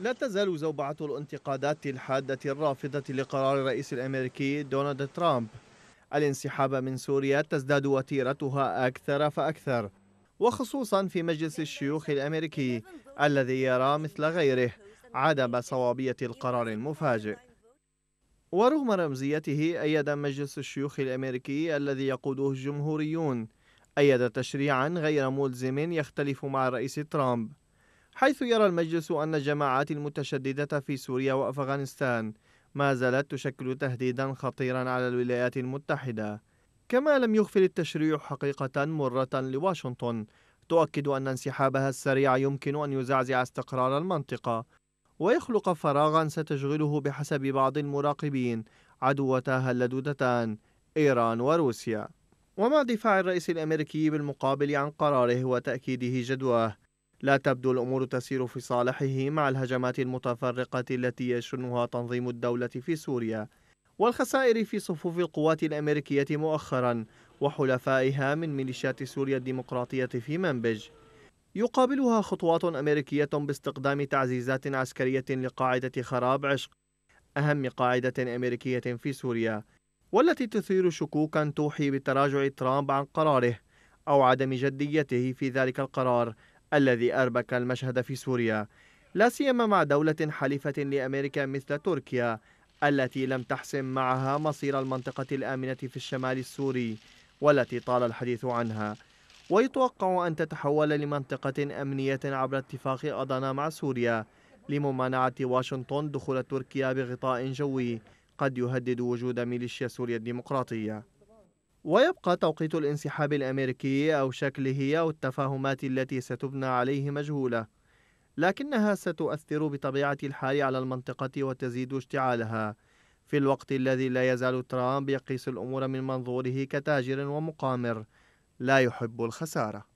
لا تزال زوبعة الانتقادات الحادة الرافضة لقرار الرئيس الأمريكي دونالد ترامب الانسحاب من سوريا تزداد وتيرتها أكثر فأكثر وخصوصا في مجلس الشيوخ الأمريكي الذي يرى مثل غيره عدم صوابية القرار المفاجئ ورغم رمزيته أيد مجلس الشيوخ الأمريكي الذي يقوده الجمهوريون أيد تشريعا غير ملزم يختلف مع الرئيس ترامب حيث يرى المجلس أن الجماعات المتشددة في سوريا وأفغانستان ما زالت تشكل تهديدا خطيرا على الولايات المتحدة كما لم يغفل التشريع حقيقة مرة لواشنطن تؤكد أن انسحابها السريع يمكن أن يزعزع استقرار المنطقة ويخلق فراغا ستشغله بحسب بعض المراقبين عدوتها اللدودتان إيران وروسيا ومع دفاع الرئيس الأمريكي بالمقابل عن قراره وتأكيده جدواه لا تبدو الأمور تسير في صالحه مع الهجمات المتفرقة التي يشنها تنظيم الدولة في سوريا والخسائر في صفوف القوات الأمريكية مؤخرا وحلفائها من ميليشيات سوريا الديمقراطية في منبج يقابلها خطوات أمريكية باستخدام تعزيزات عسكرية لقاعدة خراب عشق أهم قاعدة أمريكية في سوريا والتي تثير شكوكا توحي بتراجع ترامب عن قراره أو عدم جديته في ذلك القرار الذي أربك المشهد في سوريا لا سيما مع دولة حليفة لأمريكا مثل تركيا التي لم تحسم معها مصير المنطقة الآمنة في الشمال السوري والتي طال الحديث عنها ويتوقع أن تتحول لمنطقة أمنية عبر اتفاق أضانا مع سوريا لممانعة واشنطن دخول تركيا بغطاء جوي قد يهدد وجود ميليشيا سوريا الديمقراطية ويبقى توقيت الانسحاب الأمريكي أو شكله أو التفاهمات التي ستبنى عليه مجهولة لكنها ستؤثر بطبيعة الحال على المنطقة وتزيد اشتعالها في الوقت الذي لا يزال ترامب يقيس الأمور من منظوره كتاجر ومقامر لا يحب الخسارة